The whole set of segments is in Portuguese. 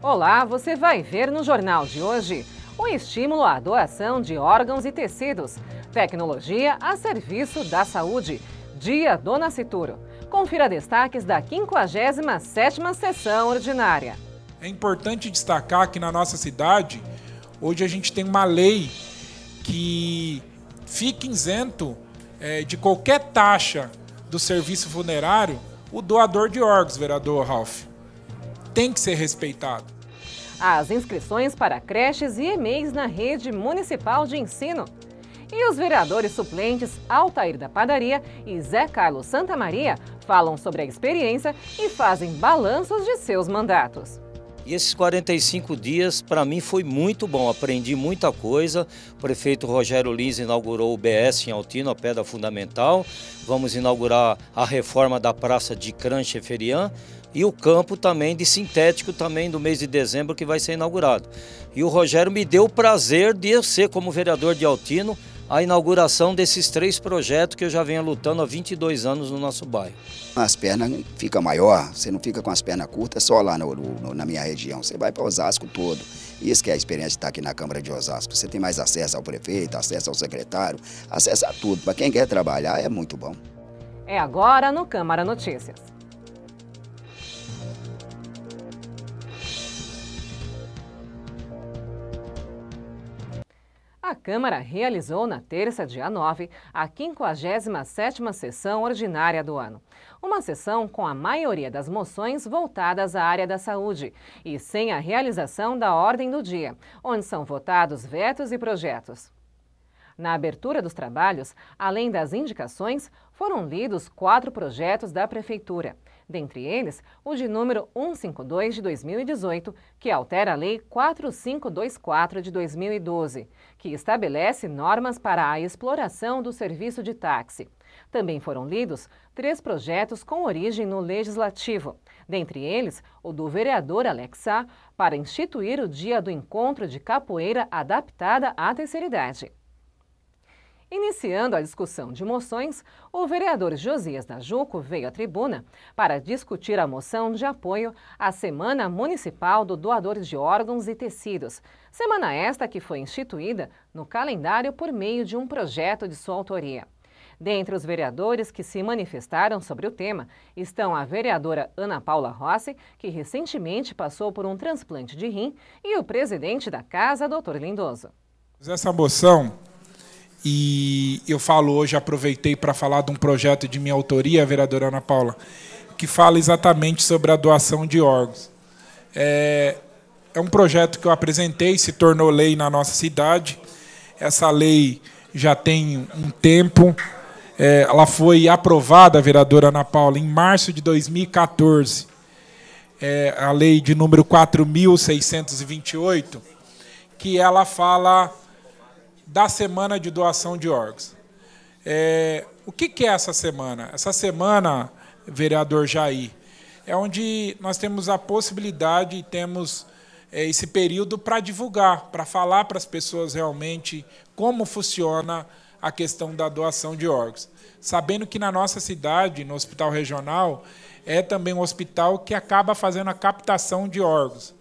Olá, você vai ver no jornal de hoje um estímulo à doação de órgãos e tecidos, tecnologia a serviço da saúde, Dia do Nascituro. Confira destaques da 57ª sessão ordinária. É importante destacar que na nossa cidade, hoje a gente tem uma lei que fica isento é, de qualquer taxa do serviço funerário o doador de órgãos, vereador Ralph tem que ser respeitado. As inscrições para creches e EMEIs na rede municipal de ensino. E os vereadores suplentes Altair da Padaria e Zé Carlos Santa Maria falam sobre a experiência e fazem balanços de seus mandatos. E esses 45 dias, para mim, foi muito bom. Aprendi muita coisa. O prefeito Rogério Lins inaugurou o BS em Altino, a pedra fundamental. Vamos inaugurar a reforma da Praça de Cranche Ferian e o campo também de sintético também do mês de dezembro que vai ser inaugurado. E o Rogério me deu o prazer de eu ser como vereador de Altino a inauguração desses três projetos que eu já venho lutando há 22 anos no nosso bairro. As pernas ficam maior, você não fica com as pernas curtas só lá no, no, na minha região, você vai para Osasco todo. Isso que é a experiência de estar tá aqui na Câmara de Osasco. Você tem mais acesso ao prefeito, acesso ao secretário, acesso a tudo. Para quem quer trabalhar é muito bom. É agora no Câmara Notícias. A Câmara realizou na terça, dia 9, a 57ª sessão ordinária do ano. Uma sessão com a maioria das moções voltadas à área da saúde e sem a realização da ordem do dia, onde são votados vetos e projetos. Na abertura dos trabalhos, além das indicações, foram lidos quatro projetos da Prefeitura dentre eles o de número 152 de 2018, que altera a Lei 4524 de 2012, que estabelece normas para a exploração do serviço de táxi. Também foram lidos três projetos com origem no Legislativo, dentre eles o do vereador Alex Sá, para instituir o Dia do Encontro de Capoeira adaptada à terceira idade. Iniciando a discussão de moções, o vereador Josias Najuco veio à tribuna para discutir a moção de apoio à Semana Municipal do Doador de Órgãos e Tecidos, semana esta que foi instituída no calendário por meio de um projeto de sua autoria. Dentre os vereadores que se manifestaram sobre o tema estão a vereadora Ana Paula Rossi, que recentemente passou por um transplante de rim, e o presidente da casa, Dr. Lindoso. Essa moção e eu falo hoje, aproveitei para falar de um projeto de minha autoria, vereadora Ana Paula, que fala exatamente sobre a doação de órgãos. É, é um projeto que eu apresentei, se tornou lei na nossa cidade. Essa lei já tem um tempo. É, ela foi aprovada, vereadora Ana Paula, em março de 2014. É, a lei de número 4.628, que ela fala da semana de doação de órgãos. É, o que, é essa semana? Essa semana, vereador Jair, é onde nós temos a possibilidade e temos é, esse período para divulgar, para falar para as pessoas realmente como funciona a questão da doação de órgãos. Sabendo que na nossa cidade, no hospital regional, é também um hospital que acaba fazendo a captação de órgãos.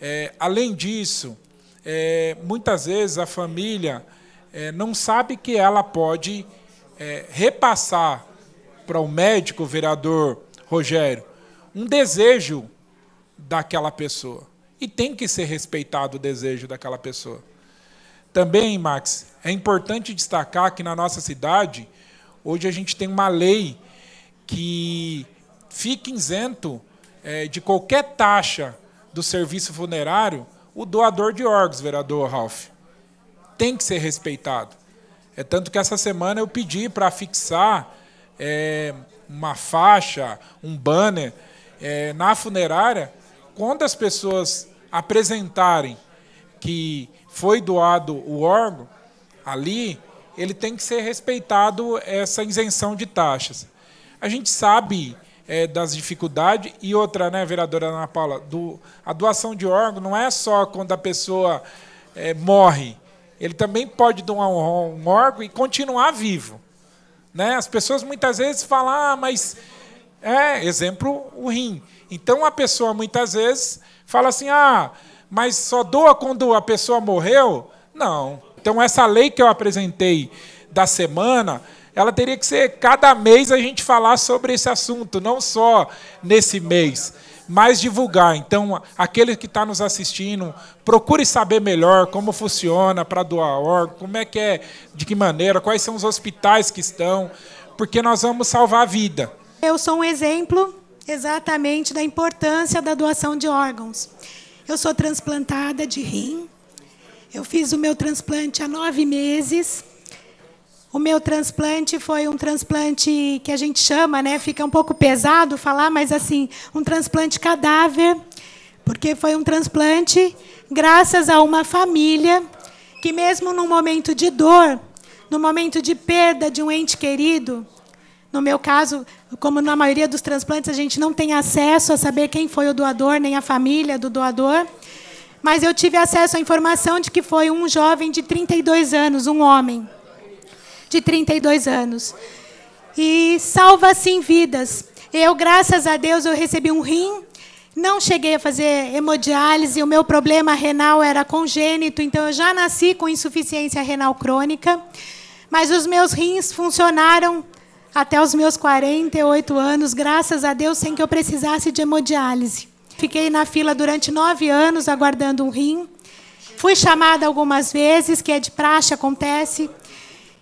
É, além disso, é, muitas vezes a família é, não sabe que ela pode é, repassar para o médico, o vereador Rogério, um desejo daquela pessoa. E tem que ser respeitado o desejo daquela pessoa. Também, Max, é importante destacar que na nossa cidade, hoje a gente tem uma lei que fica isento é, de qualquer taxa do serviço funerário o doador de órgãos, vereador Ralph. Tem que ser respeitado. É tanto que essa semana eu pedi para fixar é, uma faixa, um banner é, na funerária, quando as pessoas apresentarem que foi doado o órgão, ali ele tem que ser respeitado essa isenção de taxas. A gente sabe é, das dificuldades. E outra, né, vereadora Ana Paula, do, a doação de órgão não é só quando a pessoa é, morre. Ele também pode doar um, um, órgão e continuar vivo. Né? As pessoas muitas vezes falam, ah, mas. É, exemplo, o rim. Então a pessoa muitas vezes fala assim, ah, mas só doa quando a pessoa morreu? Não. Então essa lei que eu apresentei da semana ela teria que ser cada mês a gente falar sobre esse assunto, não só nesse mês, mas divulgar. Então, aquele que está nos assistindo, procure saber melhor como funciona para doar órgão, como é que é, de que maneira, quais são os hospitais que estão, porque nós vamos salvar a vida. Eu sou um exemplo exatamente da importância da doação de órgãos. Eu sou transplantada de rim. Eu fiz o meu transplante há nove meses o meu transplante foi um transplante que a gente chama, né? Fica um pouco pesado falar, mas assim, um transplante cadáver, porque foi um transplante graças a uma família que mesmo num momento de dor, no momento de perda de um ente querido, no meu caso, como na maioria dos transplantes, a gente não tem acesso a saber quem foi o doador, nem a família do doador. Mas eu tive acesso à informação de que foi um jovem de 32 anos, um homem de 32 anos. E salva sim vidas. Eu, graças a Deus, eu recebi um rim. Não cheguei a fazer hemodiálise, o meu problema renal era congênito, então eu já nasci com insuficiência renal crônica. Mas os meus rins funcionaram até os meus 48 anos, graças a Deus, sem que eu precisasse de hemodiálise. Fiquei na fila durante nove anos aguardando um rim. Fui chamada algumas vezes, que é de praxe, acontece.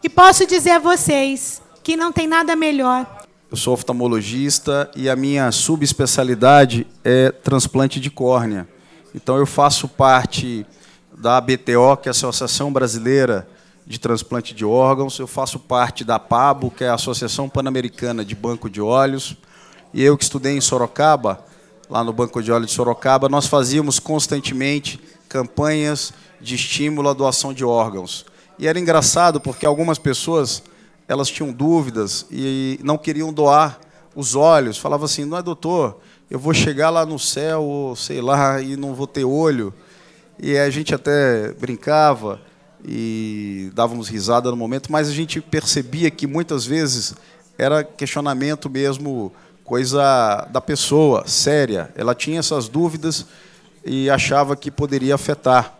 E posso dizer a vocês que não tem nada melhor. Eu sou oftalmologista e a minha subespecialidade é transplante de córnea. Então eu faço parte da ABTO, que é a Associação Brasileira de Transplante de Órgãos, eu faço parte da PABO, que é a Associação Pan-Americana de Banco de Olhos, e eu que estudei em Sorocaba, lá no Banco de Olhos de Sorocaba, nós fazíamos constantemente campanhas de estímulo à doação de órgãos. E era engraçado porque algumas pessoas elas tinham dúvidas e não queriam doar os olhos. Falava assim: "Não é doutor, eu vou chegar lá no céu sei lá e não vou ter olho". E a gente até brincava e dávamos risada no momento, mas a gente percebia que muitas vezes era questionamento mesmo, coisa da pessoa, séria. Ela tinha essas dúvidas e achava que poderia afetar.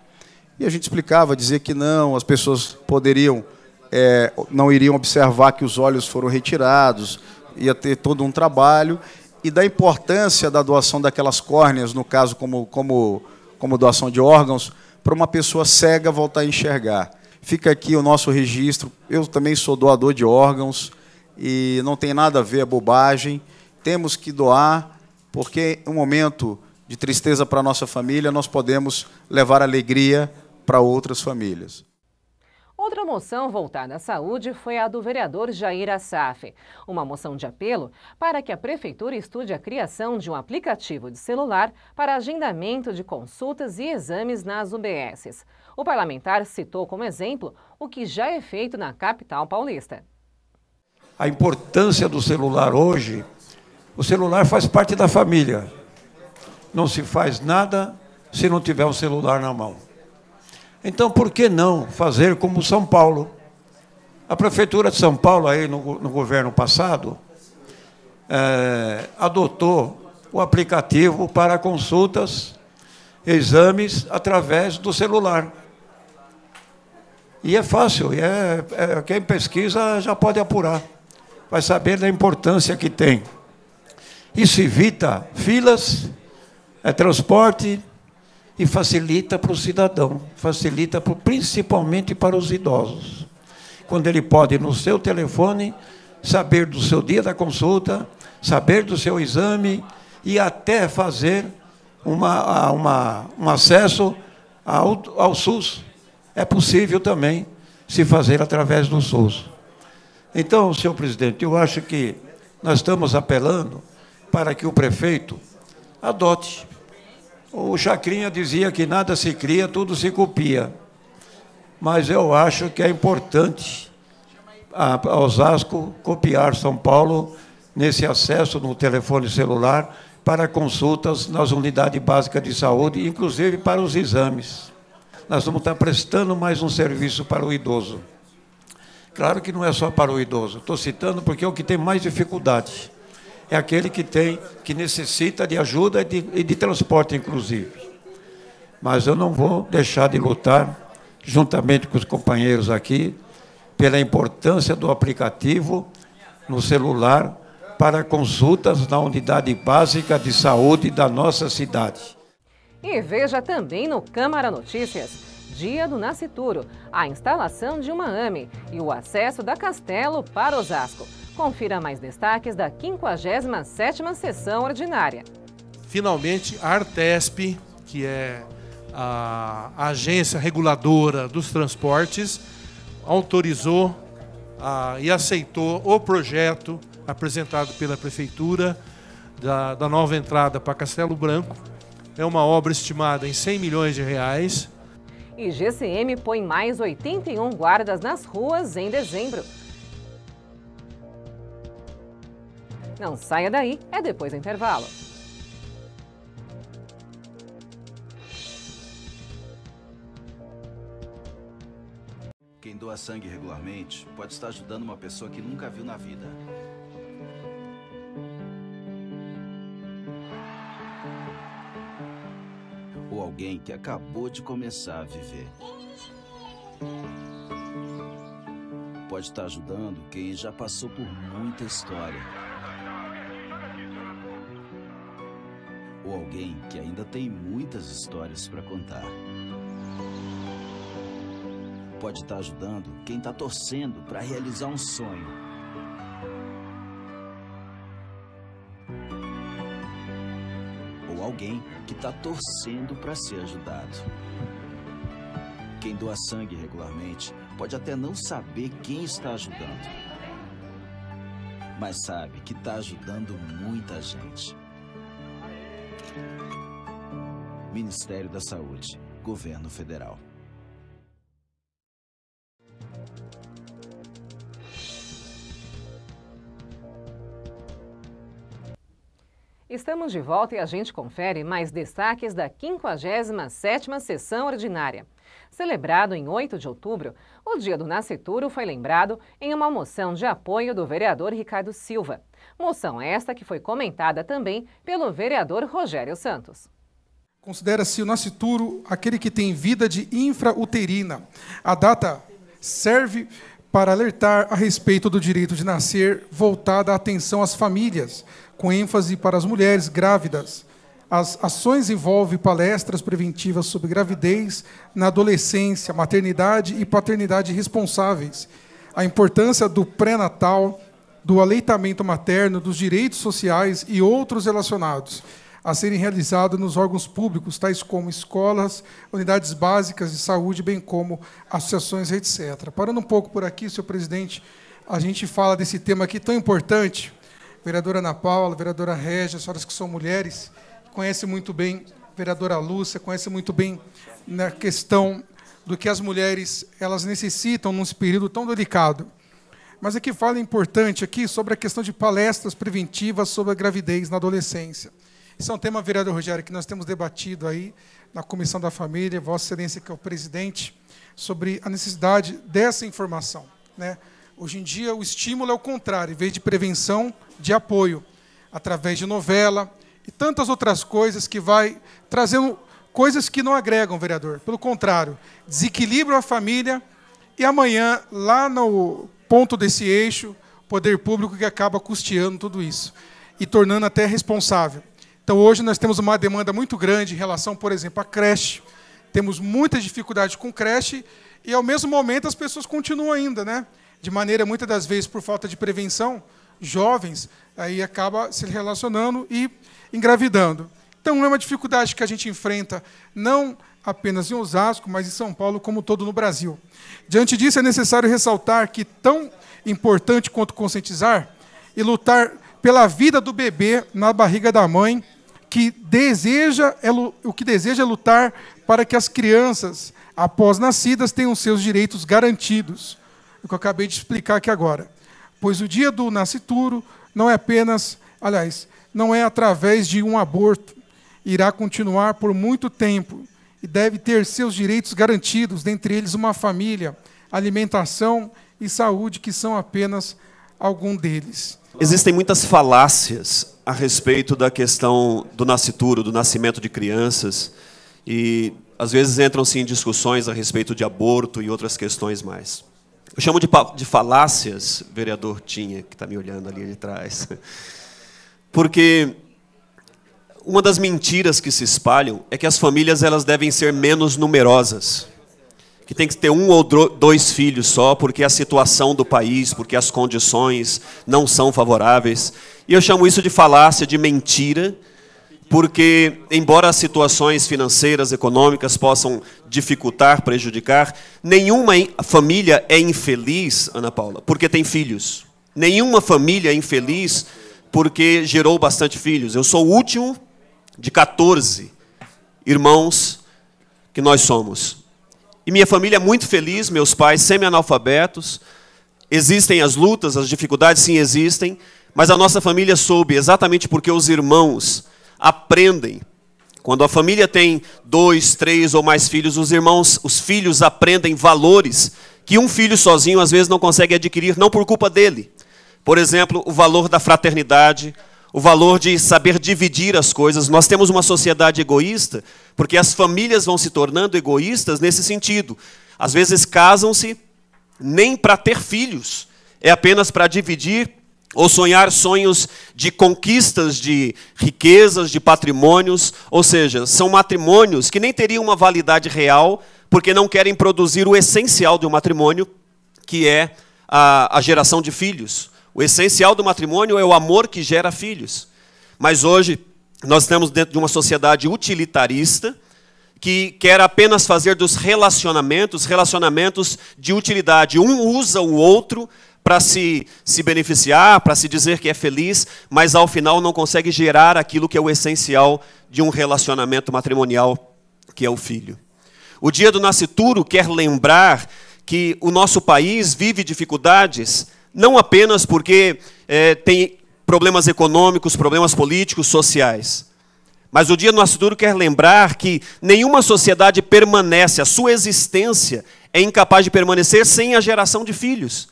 E a gente explicava, dizia que não, as pessoas poderiam, é, não iriam observar que os olhos foram retirados, ia ter todo um trabalho, e da importância da doação daquelas córneas, no caso, como, como, como doação de órgãos, para uma pessoa cega voltar a enxergar. Fica aqui o nosso registro. Eu também sou doador de órgãos e não tem nada a ver, a bobagem. Temos que doar, porque um momento de tristeza para a nossa família, nós podemos levar alegria para outras famílias. Outra moção voltada à saúde foi a do vereador Jair Assaf. Uma moção de apelo para que a Prefeitura estude a criação de um aplicativo de celular para agendamento de consultas e exames nas UBSs. O parlamentar citou como exemplo o que já é feito na capital paulista. A importância do celular hoje, o celular faz parte da família. Não se faz nada se não tiver um celular na mão. Então, por que não fazer como São Paulo? A Prefeitura de São Paulo, aí no, no governo passado, é, adotou o aplicativo para consultas, exames através do celular. E é fácil, e é, é, quem pesquisa já pode apurar, vai saber da importância que tem. Isso evita filas, é transporte, e facilita para o cidadão, facilita pro, principalmente para os idosos. Quando ele pode, no seu telefone, saber do seu dia da consulta, saber do seu exame e até fazer uma, uma, um acesso ao, ao SUS. É possível também se fazer através do SUS. Então, senhor presidente, eu acho que nós estamos apelando para que o prefeito adote o Chacrinha dizia que nada se cria, tudo se copia. Mas eu acho que é importante a Osasco copiar São Paulo nesse acesso no telefone celular para consultas nas unidades básicas de saúde, inclusive para os exames. Nós vamos estar prestando mais um serviço para o idoso. Claro que não é só para o idoso, estou citando porque é o que tem mais dificuldade é aquele que tem, que necessita de ajuda e de, e de transporte, inclusive. Mas eu não vou deixar de lutar, juntamente com os companheiros aqui, pela importância do aplicativo no celular para consultas na unidade básica de saúde da nossa cidade. E veja também no Câmara Notícias. Dia do Nascituro, a instalação de uma AME e o acesso da Castelo para Osasco. Confira mais destaques da 57ª Sessão Ordinária. Finalmente, a Artesp, que é a agência reguladora dos transportes, autorizou e aceitou o projeto apresentado pela Prefeitura da, da nova entrada para Castelo Branco. É uma obra estimada em 100 milhões de reais. E GCM põe mais 81 guardas nas ruas em dezembro. Não saia daí, é depois do intervalo. Quem doa sangue regularmente pode estar ajudando uma pessoa que nunca viu na vida. Ou alguém que acabou de começar a viver. Pode estar ajudando quem já passou por muita história. ou alguém que ainda tem muitas histórias para contar. Pode estar tá ajudando quem está torcendo para realizar um sonho. Ou alguém que está torcendo para ser ajudado. Quem doa sangue regularmente pode até não saber quem está ajudando, mas sabe que está ajudando muita gente. Ministério da Saúde, Governo Federal. Estamos de volta e a gente confere mais destaques da 57ª Sessão Ordinária. Celebrado em 8 de outubro, o Dia do Nascituro foi lembrado em uma moção de apoio do vereador Ricardo Silva. Moção esta que foi comentada também pelo vereador Rogério Santos. Considera-se o nascituro aquele que tem vida de infrauterina. A data serve para alertar a respeito do direito de nascer, voltada à atenção às famílias, com ênfase para as mulheres grávidas. As ações envolvem palestras preventivas sobre gravidez na adolescência, maternidade e paternidade responsáveis, a importância do pré-natal, do aleitamento materno, dos direitos sociais e outros relacionados a serem realizadas nos órgãos públicos, tais como escolas, unidades básicas de saúde, bem como associações, etc. Parando um pouco por aqui, senhor presidente, a gente fala desse tema aqui tão importante. Vereadora Ana Paula, vereadora Régia, senhoras que são mulheres, conhece muito bem, vereadora Lúcia, conhece muito bem na né, questão do que as mulheres elas necessitam num período tão delicado. Mas aqui fala importante aqui sobre a questão de palestras preventivas sobre a gravidez na adolescência. Isso é um tema, vereador Rogério, que nós temos debatido aí na Comissão da Família, Vossa Excelência, que é o presidente, sobre a necessidade dessa informação. Né? Hoje em dia, o estímulo é o contrário, em vez de prevenção, de apoio, através de novela e tantas outras coisas que vai trazendo coisas que não agregam, vereador. Pelo contrário, desequilibram a família e amanhã, lá no ponto desse eixo, poder público que acaba custeando tudo isso e tornando até responsável. Então hoje nós temos uma demanda muito grande em relação, por exemplo, à creche. Temos muitas dificuldades com creche e ao mesmo momento as pessoas continuam ainda, né? De maneira muitas das vezes por falta de prevenção, jovens aí acaba se relacionando e engravidando. Então é uma dificuldade que a gente enfrenta não apenas em Osasco, mas em São Paulo como todo no Brasil. Diante disso é necessário ressaltar que tão importante quanto conscientizar e lutar pela vida do bebê na barriga da mãe, que deseja é o que deseja é lutar para que as crianças, após nascidas, tenham seus direitos garantidos. É o que eu acabei de explicar aqui agora. Pois o dia do nascituro não é apenas, aliás, não é através de um aborto. Irá continuar por muito tempo e deve ter seus direitos garantidos, dentre eles uma família, alimentação e saúde, que são apenas algum deles. Existem muitas falácias a respeito da questão do nascituro, do nascimento de crianças, e às vezes entram-se em discussões a respeito de aborto e outras questões mais. Eu chamo de, de falácias, vereador Tinha, que está me olhando ali de trás, porque uma das mentiras que se espalham é que as famílias elas devem ser menos numerosas que tem que ter um ou dois filhos só, porque a situação do país, porque as condições não são favoráveis. E eu chamo isso de falácia, de mentira, porque, embora as situações financeiras, econômicas possam dificultar, prejudicar, nenhuma família é infeliz, Ana Paula, porque tem filhos. Nenhuma família é infeliz porque gerou bastante filhos. Eu sou o último de 14 irmãos que nós somos e minha família é muito feliz, meus pais semi-analfabetos. Existem as lutas, as dificuldades, sim, existem, mas a nossa família soube exatamente porque os irmãos aprendem. Quando a família tem dois, três ou mais filhos, os irmãos, os filhos aprendem valores que um filho sozinho às vezes não consegue adquirir, não por culpa dele. Por exemplo, o valor da fraternidade, o valor de saber dividir as coisas. Nós temos uma sociedade egoísta, porque as famílias vão se tornando egoístas nesse sentido. Às vezes casam-se nem para ter filhos, é apenas para dividir ou sonhar sonhos de conquistas de riquezas, de patrimônios, ou seja, são matrimônios que nem teriam uma validade real, porque não querem produzir o essencial de um matrimônio, que é a, a geração de filhos. O essencial do matrimônio é o amor que gera filhos. Mas hoje nós estamos dentro de uma sociedade utilitarista que quer apenas fazer dos relacionamentos relacionamentos de utilidade. Um usa o outro para se, se beneficiar, para se dizer que é feliz, mas ao final não consegue gerar aquilo que é o essencial de um relacionamento matrimonial, que é o filho. O Dia do Nascituro quer lembrar que o nosso país vive dificuldades não apenas porque é, tem problemas econômicos, problemas políticos, sociais. Mas o dia do nosso duro quer lembrar que nenhuma sociedade permanece, a sua existência é incapaz de permanecer sem a geração de filhos.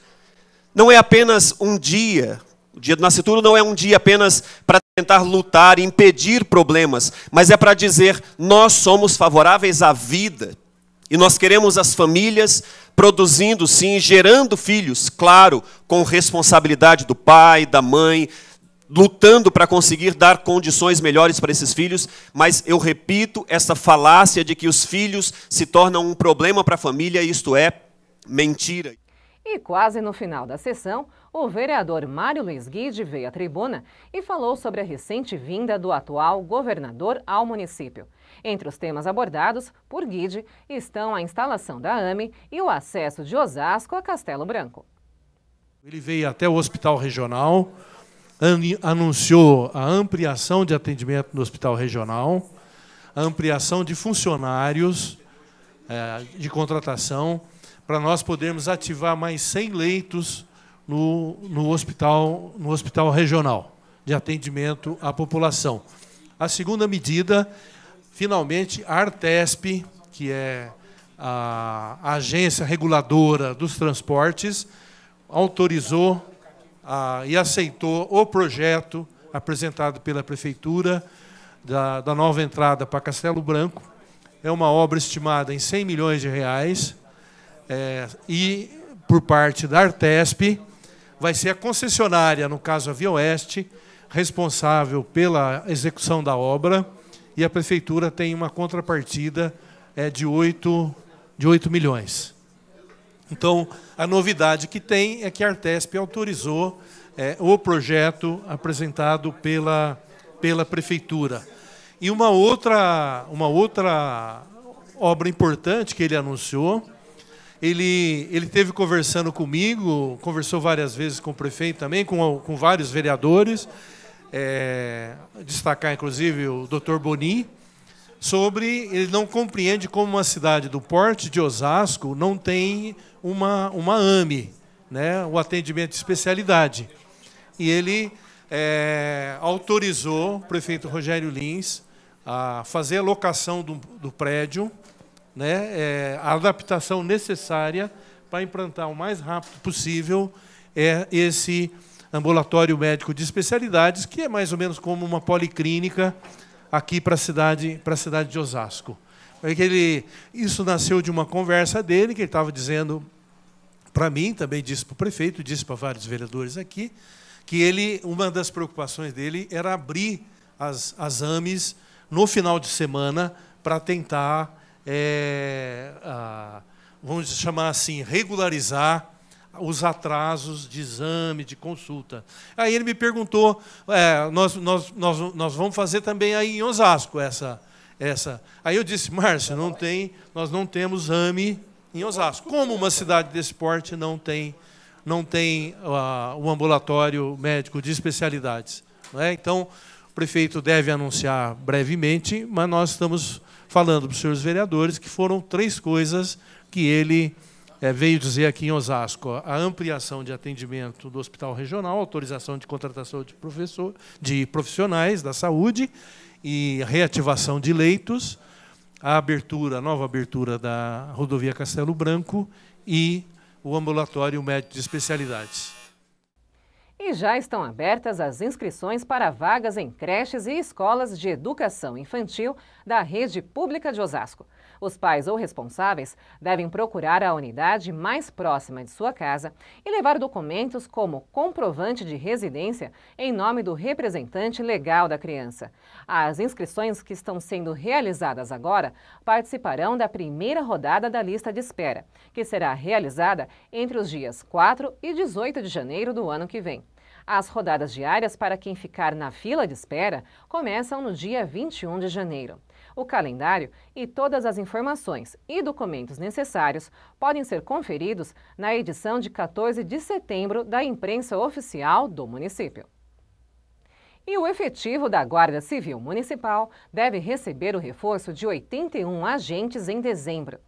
Não é apenas um dia, o dia do Nascimento não é um dia apenas para tentar lutar, impedir problemas, mas é para dizer: nós somos favoráveis à vida, e nós queremos as famílias produzindo, sim, gerando filhos, claro, com responsabilidade do pai, da mãe, lutando para conseguir dar condições melhores para esses filhos, mas eu repito essa falácia de que os filhos se tornam um problema para a família, isto é mentira. E quase no final da sessão, o vereador Mário Luiz Guide veio à tribuna e falou sobre a recente vinda do atual governador ao município. Entre os temas abordados por Guide estão a instalação da AME e o acesso de Osasco a Castelo Branco. Ele veio até o Hospital Regional, anunciou a ampliação de atendimento no Hospital Regional, a ampliação de funcionários eh, de contratação, para nós podermos ativar mais 100 leitos no, no, hospital, no hospital regional de atendimento à população. A segunda medida Finalmente, a Artesp, que é a agência reguladora dos transportes, autorizou a, ah, e aceitou o projeto apresentado pela prefeitura da, da nova entrada para Castelo Branco. É uma obra estimada em 100 milhões de reais é, e por parte da Artesp vai ser a concessionária, no caso a Via Oeste, responsável pela execução da obra e a prefeitura tem uma contrapartida é, de, 8, de 8 milhões. Então, a novidade que tem é que a Artesp autorizou é, o projeto apresentado pela, pela prefeitura. E uma outra, uma outra obra importante que ele anunciou, ele, ele teve conversando comigo, conversou várias vezes com o prefeito também, com, com vários vereadores, é, destacar, inclusive, o Dr. Boni, sobre ele não compreende como uma cidade do porte de Osasco não tem uma, uma AME, né, o atendimento de especialidade. E ele é, autorizou o prefeito Rogério Lins a fazer a locação do, do prédio, né, é, a adaptação necessária para implantar o mais rápido possível é, esse ambulatório médico de especialidades, que é mais ou menos como uma policlínica aqui para a cidade, cidade de Osasco. É que ele, isso nasceu de uma conversa dele, que ele estava dizendo para mim, também disse para o prefeito, disse para vários vereadores aqui, que ele, uma das preocupações dele era abrir as, as AMES no final de semana para tentar, é, a, vamos chamar assim, regularizar os atrasos de exame, de consulta. Aí ele me perguntou, é, nós, nós, nós, nós vamos fazer também aí em Osasco essa. essa. Aí eu disse, Márcio, não tem, nós não temos AME em Osasco. Como uma cidade desse porte não tem, não tem uh, um ambulatório médico de especialidades? É? Então, o prefeito deve anunciar brevemente, mas nós estamos falando para os senhores vereadores que foram três coisas que ele é, veio dizer aqui em Osasco a ampliação de atendimento do hospital regional, autorização de contratação de, professor, de profissionais da saúde e reativação de leitos, a abertura, a nova abertura da rodovia Castelo Branco e o ambulatório médico de especialidades. E já estão abertas as inscrições para vagas em creches e escolas de educação infantil da rede pública de Osasco. Os pais ou responsáveis devem procurar a unidade mais próxima de sua casa e levar documentos como comprovante de residência em nome do representante legal da criança. As inscrições que estão sendo realizadas agora participarão da primeira rodada da lista de espera, que será realizada entre os dias 4 e 18 de janeiro do ano que vem. As rodadas diárias para quem ficar na fila de espera começam no dia 21 de janeiro. O calendário e todas as informações e documentos necessários podem ser conferidos na edição de 14 de setembro da imprensa oficial do município. E o efetivo da Guarda Civil Municipal deve receber o reforço de 81 agentes em dezembro.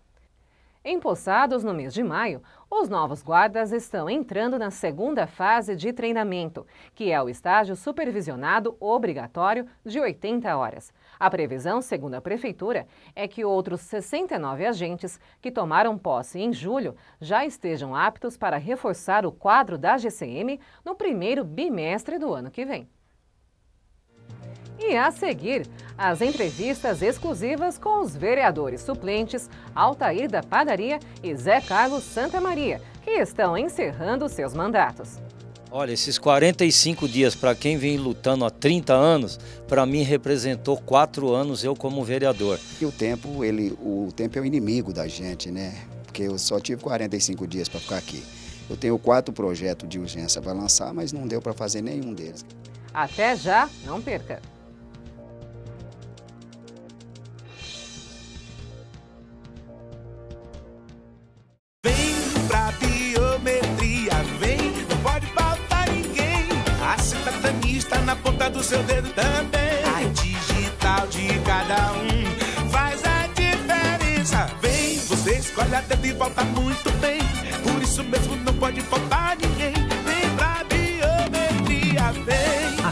Empossados no mês de maio, os novos guardas estão entrando na segunda fase de treinamento, que é o estágio supervisionado obrigatório de 80 horas. A previsão, segundo a Prefeitura, é que outros 69 agentes que tomaram posse em julho já estejam aptos para reforçar o quadro da GCM no primeiro bimestre do ano que vem. E a seguir, as entrevistas exclusivas com os vereadores suplentes Altair da Padaria e Zé Carlos Santa Maria, que estão encerrando seus mandatos. Olha, esses 45 dias, para quem vem lutando há 30 anos, para mim representou quatro anos eu como vereador. E o tempo, ele, o tempo é o inimigo da gente, né? Porque eu só tive 45 dias para ficar aqui. Eu tenho quatro projetos de urgência para lançar, mas não deu para fazer nenhum deles. Até já, não perca!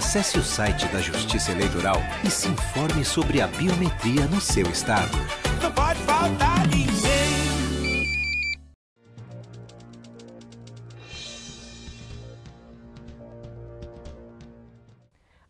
Acesse o site da Justiça Eleitoral e se informe sobre a biometria no seu estado. Não pode faltar ninguém.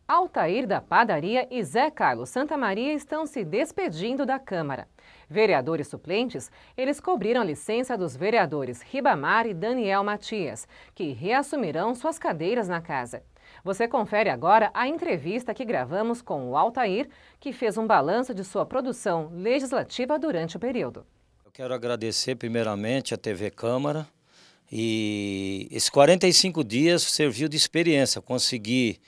Altair da Padaria e Zé Carlos Santa Maria estão se despedindo da Câmara. Vereadores suplentes, eles cobriram a licença dos vereadores Ribamar e Daniel Matias, que reassumirão suas cadeiras na casa. Você confere agora a entrevista que gravamos com o Altair, que fez um balanço de sua produção legislativa durante o período. Eu quero agradecer primeiramente à TV Câmara e esses 45 dias serviu de experiência, consegui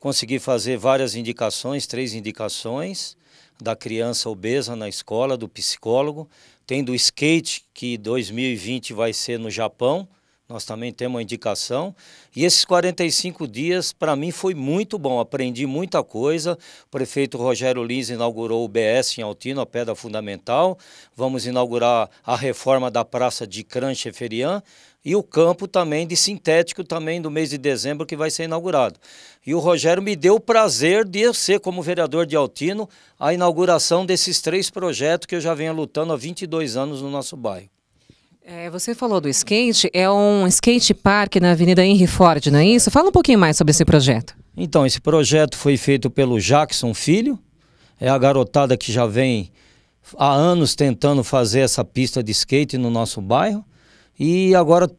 consegui fazer várias indicações, três indicações da criança obesa na escola, do psicólogo, tem do skate que 2020 vai ser no Japão, nós também temos uma indicação. E esses 45 dias, para mim, foi muito bom, aprendi muita coisa. O prefeito Rogério Lins inaugurou o BS em Altino, a pedra fundamental. Vamos inaugurar a reforma da Praça de Crancheferian e o campo também de sintético também do mês de dezembro que vai ser inaugurado. E o Rogério me deu o prazer de eu ser como vereador de Altino a inauguração desses três projetos que eu já venho lutando há 22 anos no nosso bairro. É, você falou do skate, é um skate park na Avenida Henry Ford, não é isso? Fala um pouquinho mais sobre esse projeto. Então, esse projeto foi feito pelo Jackson Filho, é a garotada que já vem há anos tentando fazer essa pista de skate no nosso bairro e agora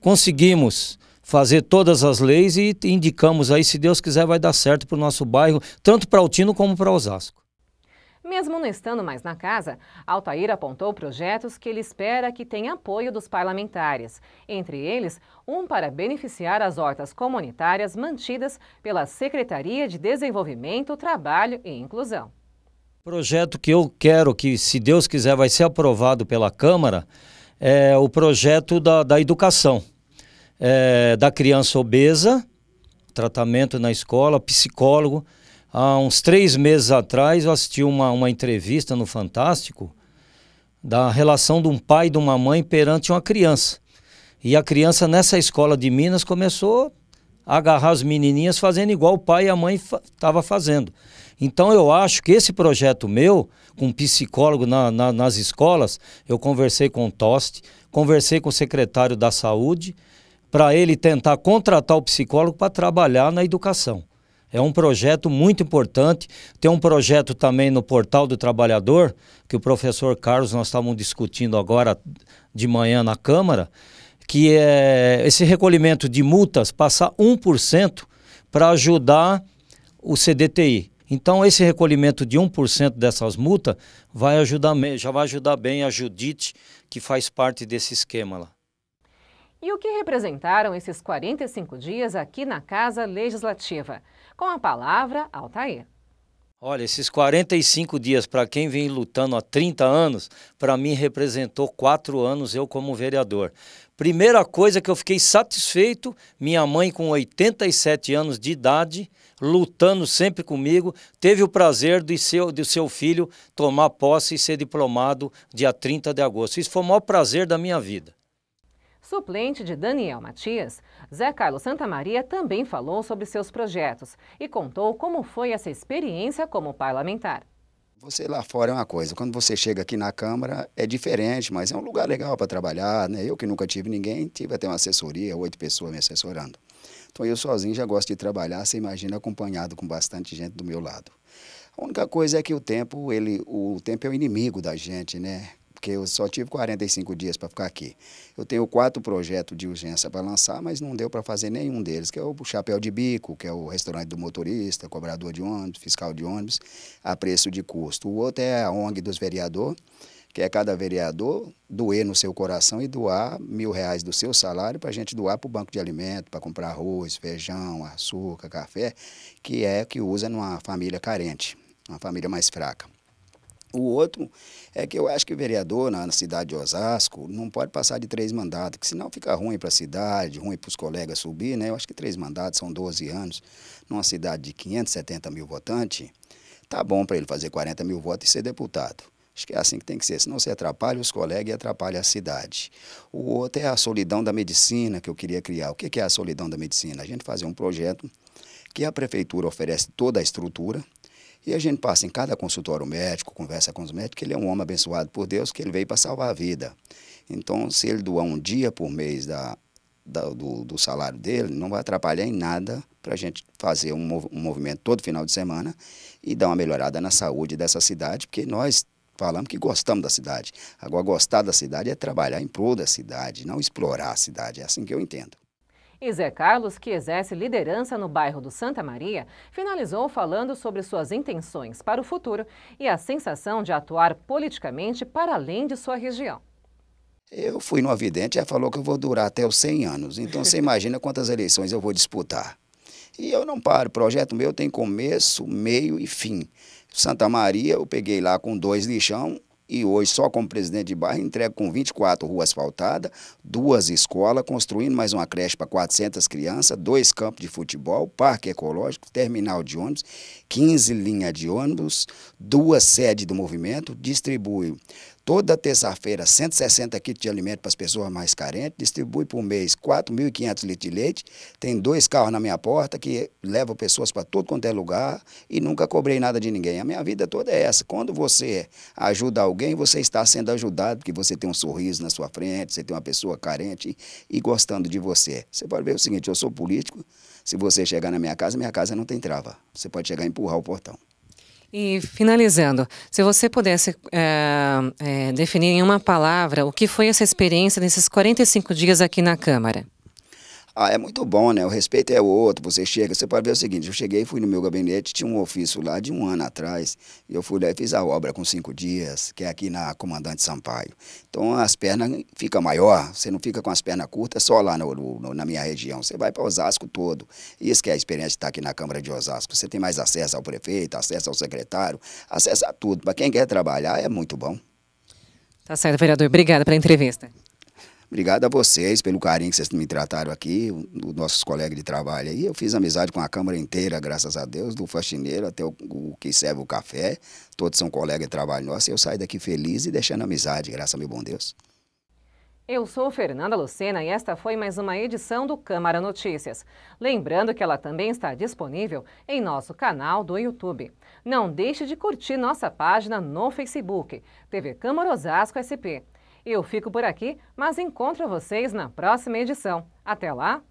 conseguimos fazer todas as leis e indicamos aí, se Deus quiser, vai dar certo para o nosso bairro, tanto para Altino como para Osasco. Mesmo não estando mais na casa, Altair apontou projetos que ele espera que tenha apoio dos parlamentares, entre eles um para beneficiar as hortas comunitárias mantidas pela Secretaria de Desenvolvimento, Trabalho e Inclusão. Projeto que eu quero que, se Deus quiser, vai ser aprovado pela Câmara, é o projeto da, da educação, é, da criança obesa, tratamento na escola, psicólogo, Há uns três meses atrás eu assisti uma, uma entrevista no Fantástico da relação de um pai e de uma mãe perante uma criança. E a criança nessa escola de Minas começou a agarrar as menininhas fazendo igual o pai e a mãe estava fa fazendo. Então eu acho que esse projeto meu, com psicólogo na, na, nas escolas, eu conversei com o Toste, conversei com o secretário da Saúde, para ele tentar contratar o psicólogo para trabalhar na educação. É um projeto muito importante. Tem um projeto também no Portal do Trabalhador, que o professor Carlos, nós estávamos discutindo agora de manhã na Câmara, que é esse recolhimento de multas passar 1% para ajudar o CDTI. Então, esse recolhimento de 1% dessas multas vai ajudar, já vai ajudar bem a Judite, que faz parte desse esquema lá. E o que representaram esses 45 dias aqui na Casa Legislativa? Com a palavra, Altair. Olha, esses 45 dias, para quem vem lutando há 30 anos, para mim representou quatro anos eu como vereador. Primeira coisa que eu fiquei satisfeito, minha mãe com 87 anos de idade, lutando sempre comigo, teve o prazer de seu, de seu filho tomar posse e ser diplomado dia 30 de agosto. Isso foi o maior prazer da minha vida. Suplente de Daniel Matias, Zé Carlos Santamaria também falou sobre seus projetos e contou como foi essa experiência como parlamentar. Você lá fora é uma coisa, quando você chega aqui na Câmara é diferente, mas é um lugar legal para trabalhar, né? Eu que nunca tive ninguém, tive até uma assessoria, oito pessoas me assessorando. Então eu sozinho já gosto de trabalhar, você imagina acompanhado com bastante gente do meu lado. A única coisa é que o tempo, ele, o tempo é o inimigo da gente, né? porque eu só tive 45 dias para ficar aqui. Eu tenho quatro projetos de urgência para lançar, mas não deu para fazer nenhum deles, que é o chapéu de bico, que é o restaurante do motorista, cobrador de ônibus, fiscal de ônibus, a preço de custo. O outro é a ONG dos vereadores, que é cada vereador doer no seu coração e doar mil reais do seu salário para a gente doar para o banco de alimento, para comprar arroz, feijão, açúcar, café, que é que usa numa família carente, uma família mais fraca. O outro é que eu acho que o vereador na, na cidade de Osasco não pode passar de três mandatos, que senão fica ruim para a cidade, ruim para os colegas subir, né? Eu acho que três mandatos são 12 anos. Numa cidade de 570 mil votantes, tá bom para ele fazer 40 mil votos e ser deputado. Acho que é assim que tem que ser, senão você atrapalha os colegas e atrapalha a cidade. O outro é a solidão da medicina que eu queria criar. O que é a solidão da medicina? A gente fazer um projeto que a prefeitura oferece toda a estrutura, e a gente passa em cada consultório médico, conversa com os médicos, que ele é um homem abençoado por Deus, que ele veio para salvar a vida. Então, se ele doar um dia por mês da, da, do, do, salário dele, não vai atrapalhar em nada para a gente fazer um, mov um movimento todo final de semana e dar uma melhorada na saúde dessa cidade, porque nós falamos que gostamos da cidade. Agora, gostar da cidade é trabalhar em prol da cidade, não explorar a cidade. É assim que eu entendo. E Zé Carlos, que exerce liderança no bairro do Santa Maria, finalizou falando sobre suas intenções para o futuro e a sensação de atuar politicamente para além de sua região. Eu fui no e já falou que eu vou durar até os 100 anos. Então você imagina quantas eleições eu vou disputar. E eu não paro, o projeto meu tem começo, meio e fim. Santa Maria, eu peguei lá com dois lixão, e hoje, só como presidente de bairro, entrego com 24 ruas asfaltadas, duas escolas, construindo mais uma creche para 400 crianças, dois campos de futebol, parque ecológico, terminal de ônibus, 15 linhas de ônibus, duas sedes do movimento, distribui Toda terça-feira, 160 kits de alimento para as pessoas mais carentes, distribui por mês 4.500 litros de leite, tem dois carros na minha porta que levam pessoas para todo quanto é lugar e nunca cobrei nada de ninguém. A minha vida toda é essa. Quando você ajuda alguém, você está sendo ajudado, porque você tem um sorriso na sua frente, você tem uma pessoa carente e gostando de você. Você pode ver o seguinte, eu sou político, se você chegar na minha casa, minha casa não tem trava. Você pode chegar e empurrar o portão. E finalizando, se você pudesse é, é, definir em uma palavra o que foi essa experiência nesses 45 dias aqui na Câmara. Ah, é muito bom, né? O respeito é outro. Você chega, você pode ver o seguinte: eu cheguei, fui no meu gabinete, tinha um ofício lá de um ano atrás, e eu fui lá e fiz a obra com cinco dias, que é aqui na Comandante Sampaio. Então as pernas ficam maior, você não fica com as pernas curtas só lá no, no, na minha região, você vai para Osasco todo. Isso que é a experiência de estar aqui na Câmara de Osasco. Você tem mais acesso ao prefeito, acesso ao secretário, acesso a tudo. Para quem quer trabalhar, é muito bom. Tá certo, vereador. Obrigada pela entrevista. Obrigado a vocês pelo carinho que vocês me trataram aqui, os nossos colegas de trabalho aí. Eu fiz amizade com a Câmara inteira, graças a Deus, do faxineiro até o, o que serve o café. Todos são colegas de trabalho nosso e eu saio daqui feliz e deixando amizade, graças ao meu bom Deus. Eu sou Fernanda Lucena e esta foi mais uma edição do Câmara Notícias. Lembrando que ela também está disponível em nosso canal do YouTube. Não deixe de curtir nossa página no Facebook, TV Câmara Osasco SP eu fico por aqui, mas encontro vocês na próxima edição. Até lá!